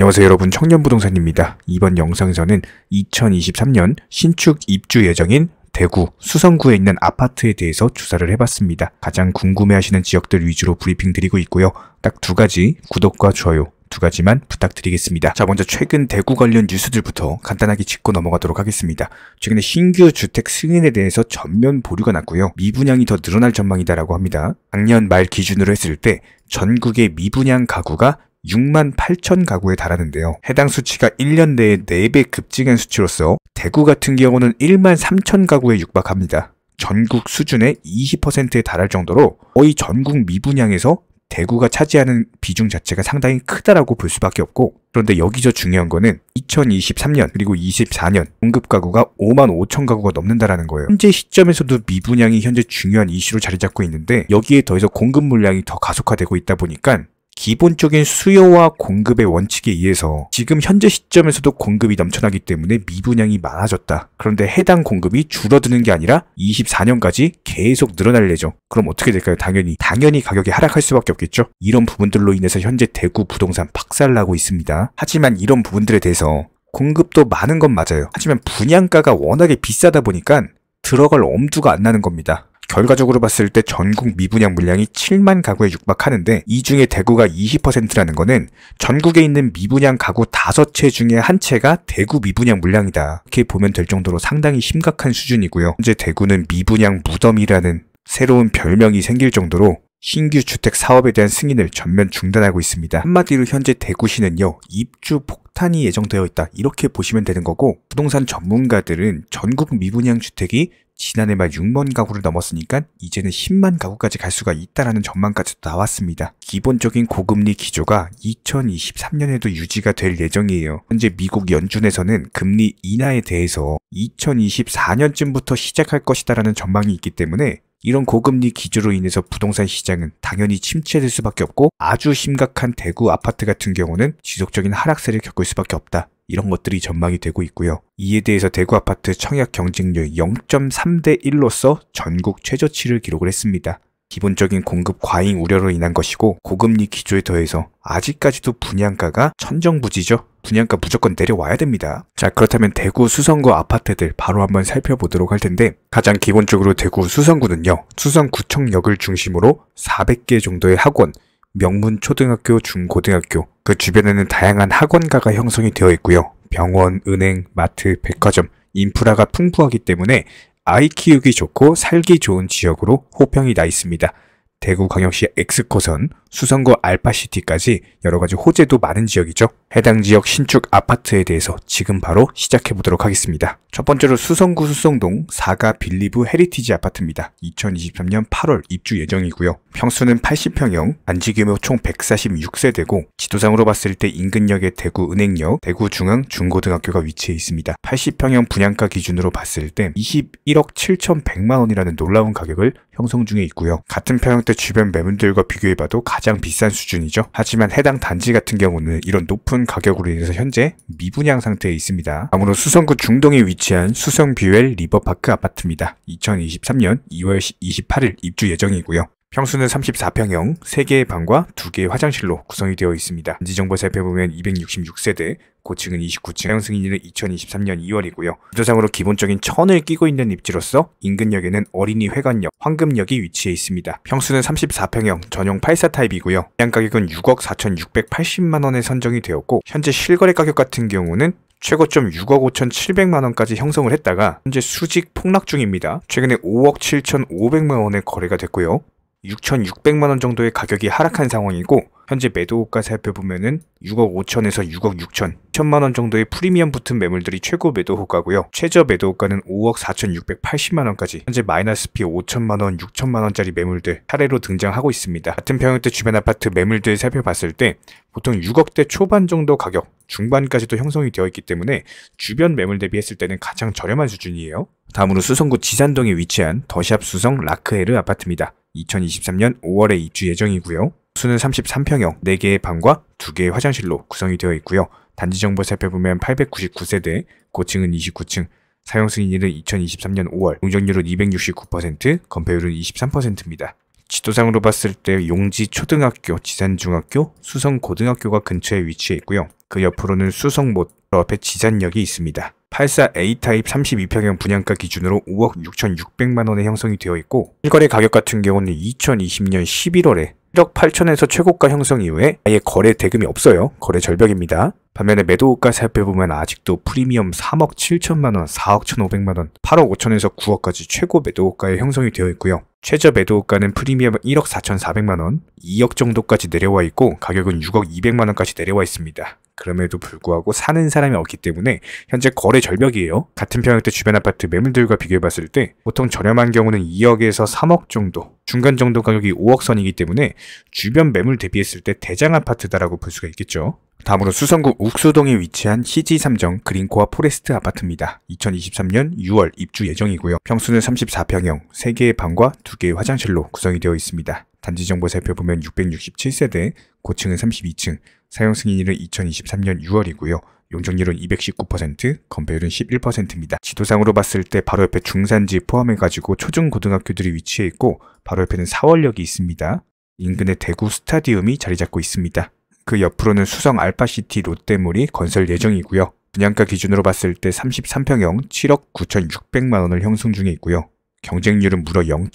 안녕하세요 여러분 청년부동산입니다. 이번 영상에서는 2023년 신축 입주 예정인 대구 수성구에 있는 아파트에 대해서 조사를 해봤습니다. 가장 궁금해하시는 지역들 위주로 브리핑 드리고 있고요. 딱 두 가지 구독과 좋아요 두 가지만 부탁드리겠습니다. 자, 먼저 최근 대구 관련 뉴스들부터 간단하게 짚고 넘어가도록 하겠습니다. 최근에 신규 주택 승인에 대해서 전면 보류가 났고요. 미분양이 더 늘어날 전망이다라고 합니다. 작년 말 기준으로 했을 때 전국의 미분양 가구가 6만 8천 가구에 달하는데요. 해당 수치가 1년 내에 4배 급증한 수치로서 대구 같은 경우는 1만 3천 가구에 육박합니다. 전국 수준의 20%에 달할 정도로 거의 전국 미분양에서 대구가 차지하는 비중 자체가 상당히 크다라고 볼 수밖에 없고 그런데 여기서 중요한 거는 2023년 그리고 24년 공급 가구가 5만 5천 가구가 넘는다라는 거예요. 현재 시점에서도 미분양이 현재 중요한 이슈로 자리 잡고 있는데 여기에 더해서 공급 물량이 더 가속화되고 있다 보니까 기본적인 수요와 공급의 원칙에 의해서 지금 현재 시점에서도 공급이 넘쳐나기 때문에 미분양이 많아졌다. 그런데 해당 공급이 줄어드는 게 아니라 24년까지 계속 늘어날 예정. 그럼 어떻게 될까요? 당연히 당연히 가격이 하락할 수밖에 없겠죠. 이런 부분들로 인해서 현재 대구 부동산 박살나고 있습니다. 하지만 이런 부분들에 대해서 공급도 많은 건 맞아요. 하지만 분양가가 워낙에 비싸다 보니까 들어갈 엄두가 안 나는 겁니다. 결과적으로 봤을 때 전국 미분양 물량이 7만 가구에 육박하는데 이 중에 대구가 20%라는 거는 전국에 있는 미분양 가구 5채 중에 한 채가 대구 미분양 물량이다. 이렇게 보면 될 정도로 상당히 심각한 수준이고요. 현재 대구는 미분양 무덤이라는 새로운 별명이 생길 정도로 신규 주택 사업에 대한 승인을 전면 중단하고 있습니다. 한마디로 현재 대구시는요, 입주 폭탄이 예정되어 있다. 이렇게 보시면 되는 거고, 부동산 전문가들은 전국 미분양 주택이 지난해 말 6만 가구를 넘었으니까 이제는 10만 가구까지 갈 수가 있다라는 전망까지도 나왔습니다. 기본적인 고금리 기조가 2023년에도 유지가 될 예정이에요. 현재 미국 연준에서는 금리 인하에 대해서 2024년쯤부터 시작할 것이다라는 전망이 있기 때문에 이런 고금리 기조로 인해서 부동산 시장은 당연히 침체될 수밖에 없고 아주 심각한 대구 아파트 같은 경우는 지속적인 하락세를 겪을 수밖에 없다. 이런 것들이 전망이 되고 있고요. 이에 대해서 대구 아파트 청약 경쟁률 0.3대 1로서 전국 최저치를 기록을 했습니다. 기본적인 공급 과잉 우려로 인한 것이고 고금리 기조에 더해서 아직까지도 분양가가 천정부지죠. 분양가 무조건 내려와야 됩니다. 자 그렇다면 대구 수성구 아파트들 바로 한번 살펴보도록 할 텐데 가장 기본적으로 대구 수성구는요. 수성구청역을 중심으로 400개 정도의 학원, 명문 초등학교, 중고등학교, 그 주변에는 다양한 학원가가 형성이 되어 있고요. 병원, 은행, 마트, 백화점, 인프라가 풍부하기 때문에 아이 키우기 좋고 살기 좋은 지역으로 호평이 나 있습니다. 대구광역시 엑스코선 수성구 알파시티까지 여러가지 호재도 많은 지역이죠. 해당 지역 신축 아파트에 대해서 지금 바로 시작해보도록 하겠습니다. 첫 번째로 수성구 수성동 4가 빌리브 헤리티지 아파트입니다. 2023년 8월 입주 예정이고요. 평수는 80평형, 안지규모 총 146세대고 지도상으로 봤을 때 인근역의 대구 은행역, 대구중앙 중고등학교가 위치해 있습니다. 80평형 분양가 기준으로 봤을 때 21억 7,100만원이라는 놀라운 가격을 형성 중에 있고요. 같은 평형대 주변 매물들과 비교해봐도 가 가장 비싼 수준이죠. 하지만 해당 단지 같은 경우는 이런 높은 가격으로 인해서 현재 미분양 상태에 있습니다. 아무으로 수성구 중동에 위치한 수성뷰엘 리버파크 아파트입니다. 2023년 2월 28일 입주 예정이고요. 평수는 34평형, 3개의 방과 2개의 화장실로 구성이 되어 있습니다. 인지정보 살펴보면 266세대, 고층은 29층, 사용 승인일은 2023년 2월이고요. 구조상으로 기본적인 천을 끼고 있는 입지로서 인근역에는 어린이 회관역, 황금역이 위치해 있습니다. 평수는 34평형, 전용 84타입이고요. 양가격은 6억 4,680만원에 선정이 되었고 현재 실거래 가격 같은 경우는 최고점 6억 5,700만 원까지 형성을 했다가 현재 수직 폭락 중입니다. 최근에 5억 7,500만 원에 거래가 됐고요. 6,600만 원 정도의 가격이 하락한 상황이고 현재 매도가 살펴보면은 6억 5천에서 6억 6천, 1천만 원 정도의 프리미엄 붙은 매물들이 최고 매도 호가고요. 최저 매도 호가는 5억 4,680만 원까지 현재 마이너스 피 5천만 원, 6천만 원짜리 매물들 차례로 등장하고 있습니다. 같은 평형대 주변 아파트 매물들 살펴봤을 때 보통 6억대 초반 정도 가격, 중반까지도 형성이 되어 있기 때문에 주변 매물 대비했을 때는 가장 저렴한 수준이에요. 다음으로 수성구 지산동에 위치한 더샵 수성 라크헤르 아파트입니다. 2023년 5월에 입주 예정이고요. 수는 33평형 4개의 방과 2개의 화장실로 구성이 되어 있고요. 단지 정보 살펴보면 899세대, 고층은 29층, 사용 승인일은 2023년 5월, 용적률은 269%, 건폐율은 23%입니다. 지도상으로 봤을 때 용지 초등학교, 지산 중학교, 수성 고등학교가 근처에 위치해 있고요. 그 옆으로는 수성못, 그 앞에 지산역이 있습니다. 84A 타입 32평형 분양가 기준으로 5억 6,600만 원에 형성이 되어 있고 실거래 가격 같은 경우는 2020년 11월에 1억 8천에서 최고가 형성 이후에 아예 거래 대금이 없어요. 거래 절벽입니다. 반면에 매도가 살펴보면 아직도 프리미엄 3억 7천만원, 4억 1,500만원, 8억 5천에서 9억까지 최고 매도가에 형성이 되어 있고요. 최저 매도가는 프리미엄 1억 4,400만원, 2억 정도까지 내려와 있고 가격은 6억 200만원까지 내려와 있습니다. 그럼에도 불구하고 사는 사람이 없기 때문에 현재 거래 절벽이에요. 같은 평형대 주변 아파트 매물들과 비교해봤을 때 보통 저렴한 경우는 2억에서 3억 정도, 중간 정도 가격이 5억 선이기 때문에 주변 매물 대비했을 때 대장 아파트다라고 볼 수가 있겠죠. 다음으로 수성구 욱수동에 위치한 CG3정 그린코아 포레스트 아파트입니다. 2023년 6월 입주 예정이고요. 평수는 34평형, 3개의 방과 2개의 화장실로 구성이 되어 있습니다. 단지 정보 살펴보면 667세대, 고층은 32층, 사용 승인일은 2023년 6월이고요. 용적률은 219%, 건배율은 11%입니다. 지도상으로 봤을 때 바로 옆에 중산지 포함해가지고 초중고등학교들이 위치해 있고 바로 옆에는 사월역이 있습니다. 인근에 대구 스타디움이 자리 잡고 있습니다. 그 옆으로는 수성 알파시티 롯데몰이 건설 예정이고요. 분양가 기준으로 봤을 때 33평형 7억 9,600만 원을 형성 중에 있고요. 경쟁률은 무려 0.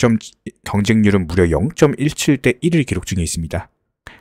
경쟁률은 무려 0.17대 1을 기록 중에 있습니다.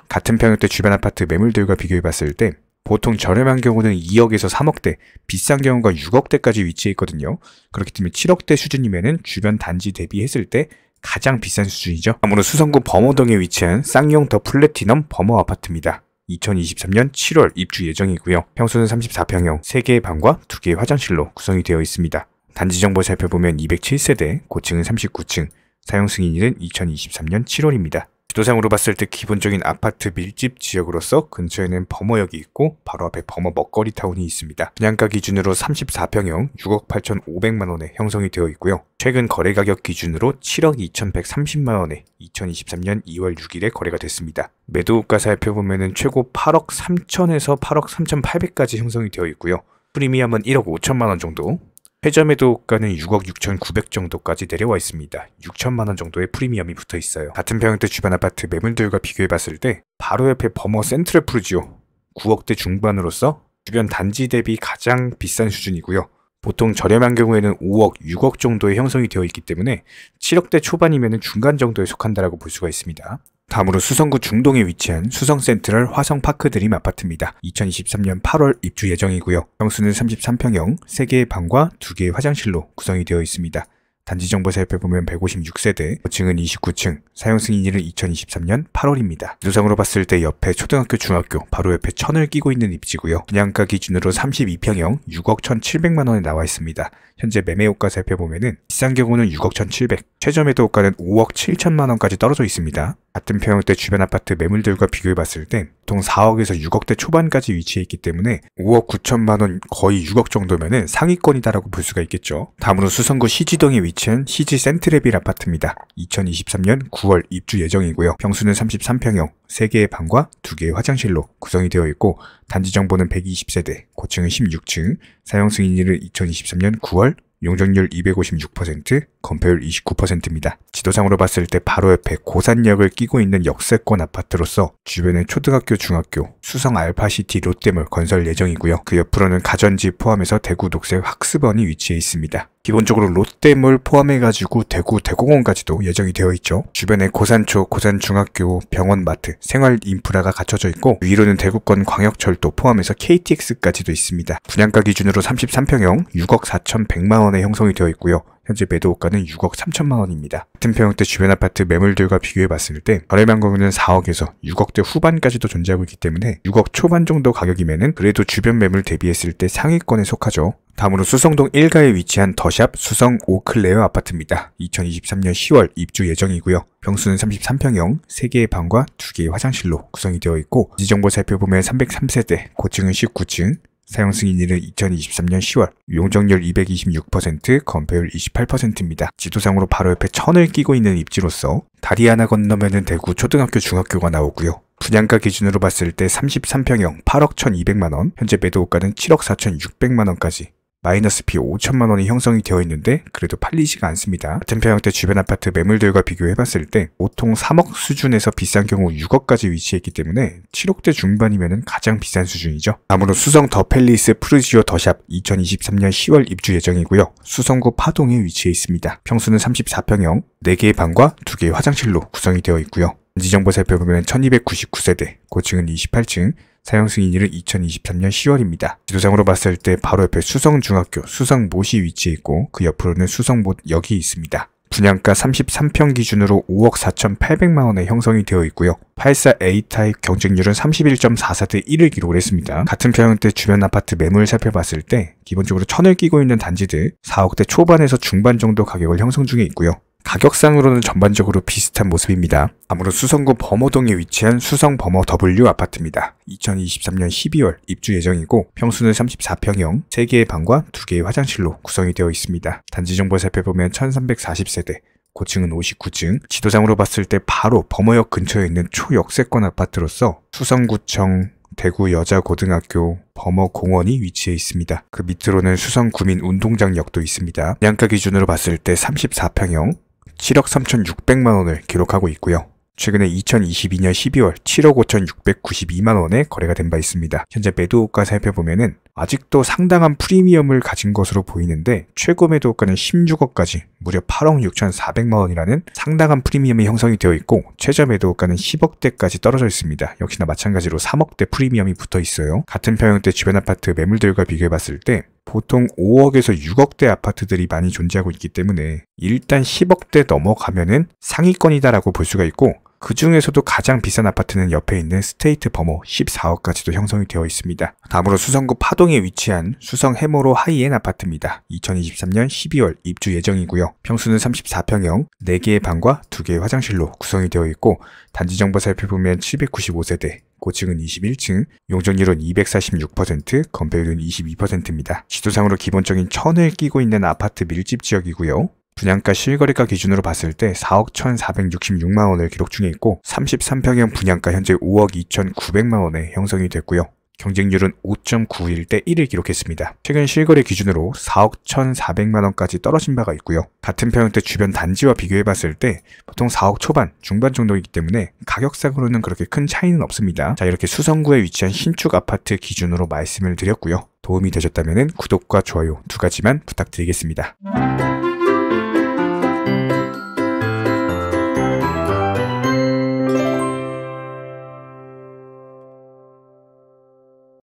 같은 평형대 주변 아파트 매물들과 비교해 봤을 때 보통 저렴한 경우는 2억에서 3억대, 비싼 경우가 6억대까지 위치해 있거든요. 그렇기 때문에 7억대 수준이면 주변 단지 대비했을 때 가장 비싼 수준이죠. 아무래도 수성구 범어동에 위치한 쌍용 더 플래티넘 범어 아파트입니다. 2023년 7월 입주 예정이고요. 평수는 34평형 3개의 방과 2개의 화장실로 구성이 되어 있습니다. 단지 정보 살펴보면 207세대, 고층은 39층, 사용 승인일은 2023년 7월입니다. 지도상으로 봤을 때 기본적인 아파트 밀집 지역으로서 근처에는 범어역이 있고 바로 앞에 범어 먹거리 타운이 있습니다. 분양가 기준으로 34평형 6억 8,500만 원에 형성이 되어 있고요. 최근 거래 가격 기준으로 7억 2,130만 원에 2023년 2월 6일에 거래가 됐습니다. 매도가 살펴보면 최고 8억 3천에서 8억 3,800까지 형성이 되어 있고요. 프리미엄은 1억 5천만 원 정도, 해점해도가는 6억 6,900 정도까지 내려와 있습니다. 6천만 원 정도의 프리미엄이 붙어 있어요. 같은 평형대 주변 아파트 매물들과 비교해봤을 때 바로 옆에 버머 센트럴 프루지오 9억대 중반으로서 주변 단지 대비 가장 비싼 수준이고요. 보통 저렴한 경우에는 5억, 6억 정도의 형성이 되어 있기 때문에 7억대 초반이면 중간 정도에 속한다라고 볼 수가 있습니다. 다음으로 수성구 중동에 위치한 수성센트럴 화성파크 드림 아파트입니다. 2023년 8월 입주 예정이고요. 평수는 33평형, 3개의 방과 2개의 화장실로 구성이 되어 있습니다. 단지 정보 살펴보면 156세대, 5층은 29층, 사용 승인일은 2023년 8월입니다. 누상으로 봤을 때 옆에 초등학교, 중학교, 바로 옆에 천을 끼고 있는 입지고요. 분양가 기준으로 32평형 6억 1,700만 원에 나와 있습니다. 현재 매매효과 살펴보면은 비싼 경우는 6억 1,700, 최저매도 호가는 5억 7천만 원까지 떨어져 있습니다. 같은 평형대 주변 아파트 매물들과 비교해봤을 땐 동 4억에서 6억대 초반까지 위치해 있기 때문에 5억 9천만 원 거의 6억 정도면 상위권이다라고 볼 수가 있겠죠. 다음으로 수성구 시지동에 위치한 시지 센트레빌 아파트입니다. 2023년 9월 입주 예정이고요. 평수는 33평형, 3개의 방과 2개의 화장실로 구성이 되어 있고 단지 정보는 120세대, 고층은 16층, 사용 승인일은 2023년 9월, 용적률 256%, 건폐율 29%입니다. 지도상으로 봤을 때 바로 옆에 고산역을 끼고 있는 역세권 아파트로서 주변에 초등학교, 중학교, 수성 알파시티 롯데몰 건설 예정이고요. 그 옆으로는 가전지 포함해서 대구 녹색 학습원이 위치해 있습니다. 기본적으로 롯데몰 포함해가지고 대구 대공원까지도 예정이 되어 있죠. 주변에 고산초, 고산중학교, 병원, 마트, 생활 인프라가 갖춰져 있고 위로는 대구권 광역철도 포함해서 KTX까지도 있습니다. 분양가 기준으로 33평형 6억 4,100만 천 원에 형성이 되어 있고요. 현재 매도가는 6억 3천만 원입니다. 같은 평형대 주변 아파트 매물들과 비교해봤을 때저렴방경은 4억에서 6억대 후반까지도 존재하고 있기 때문에 6억 초반 정도 가격이면 그래도 주변 매물 대비했을 때 상위권에 속하죠. 다음으로 수성동 1가에 위치한 더샵 수성 오클레어 아파트입니다. 2023년 10월 입주 예정이고요. 병수는 33평형, 3개의 방과 2개의 화장실로 구성이 되어 있고 지정보 살펴보면 303세대, 고층은 19층, 사용 승인일은 2023년 10월, 용적률 226%, 건폐율 28%입니다. 지도상으로 바로 옆에 천을 끼고 있는 입지로서 다리 하나 건너면은 대구 초등학교 중학교가 나오고요. 분양가 기준으로 봤을 때 33평형 8억 1200만원, 현재 매도가는 7억 4600만원까지 마이너스 비 5천만 원이 형성이 되어 있는데 그래도 팔리지가 않습니다. 같은 평형대 주변 아파트 매물들과 비교해봤을 때 보통 3억 수준에서 비싼 경우 6억까지 위치했기 때문에 7억대 중반이면 가장 비싼 수준이죠. 다음으로 수성 더 팰리스 프르지오 더샵 2023년 10월 입주 예정이고요. 수성구 파동에 위치해 있습니다. 평수는 34평형, 4개의 방과 2개의 화장실로 구성이 되어 있고요. 지정보 살펴보면 1299세대, 고층은 28층, 사용 승인일은 2023년 10월입니다. 지도상으로 봤을 때 바로 옆에 수성중학교 수성못이 위치해 있고 그 옆으로는 수성못역이 있습니다. 분양가 33평 기준으로 5억 4,800만 원에 형성이 되어 있고요. 84A 타입 경쟁률은 31.44대 1을 기록했습니다. 같은 평형대 주변 아파트 매물 살펴봤을 때 기본적으로 천을 끼고 있는 단지들 4억대 초반에서 중반 정도 가격을 형성 중에 있고요. 가격상으로는 전반적으로 비슷한 모습입니다. 아무로 수성구 범어동에 위치한 수성 범어 W 아파트입니다. 2023년 12월 입주 예정이고 평수는 34평형, 3개의 방과 2개의 화장실로 구성이 되어 있습니다. 단지 정보를 살펴보면 1340세대, 고층은 59층, 지도상으로 봤을 때 바로 범어역 근처에 있는 초역세권 아파트로서 수성구청, 대구 여자고등학교 범어공원이 위치해 있습니다. 그 밑으로는 수성구민운동장역도 있습니다. 양가 기준으로 봤을 때 34평형, 7억 3,600만 원을 기록하고 있고요. 최근에 2022년 12월 7억 5,692만 원에 거래가 된 바 있습니다. 현재 매도가 살펴보면은 아직도 상당한 프리미엄을 가진 것으로 보이는데 최고 매도가는 16억까지 무려 8억 6,400만 원이라는 상당한 프리미엄이 형성이 되어 있고 최저 매도가는 10억대까지 떨어져 있습니다. 역시나 마찬가지로 3억대 프리미엄이 붙어 있어요. 같은 평형대 주변 아파트 매물들과 비교해 봤을 때 보통 5억에서 6억대 아파트들이 많이 존재하고 있기 때문에 일단 10억대 넘어가면은 상위권이다라고 볼 수가 있고 그 중에서도 가장 비싼 아파트는 옆에 있는 스테이트 버머 14억까지도 형성이 되어 있습니다. 다음으로 수성구 파동에 위치한 수성 해모로 하이엔 아파트입니다. 2023년 12월 입주 예정이고요. 평수는 34평형, 4개의 방과 2개의 화장실로 구성이 되어 있고 단지 정보 살펴보면 795세대, 고층은 21층, 용적률은 246%, 건폐율은 22%입니다. 지도상으로 기본적인 천을 끼고 있는 아파트 밀집 지역이고요. 분양가 실거래가 기준으로 봤을 때 4억 1,466만 원을 기록 중에 있고 33평형 분양가 현재 5억 2,900만 원에 형성이 됐고요. 경쟁률은 5.91대 1을 기록했습니다. 최근 실거래 기준으로 4억 1,400만 원까지 떨어진 바가 있고요. 같은 평형대 주변 단지와 비교해봤을 때 보통 4억 초반, 중반 정도이기 때문에 가격상으로는 그렇게 큰 차이는 없습니다. 자 이렇게 수성구에 위치한 신축 아파트 기준으로 말씀을 드렸고요. 도움이 되셨다면 구독과 좋아요 두 가지만 부탁드리겠습니다.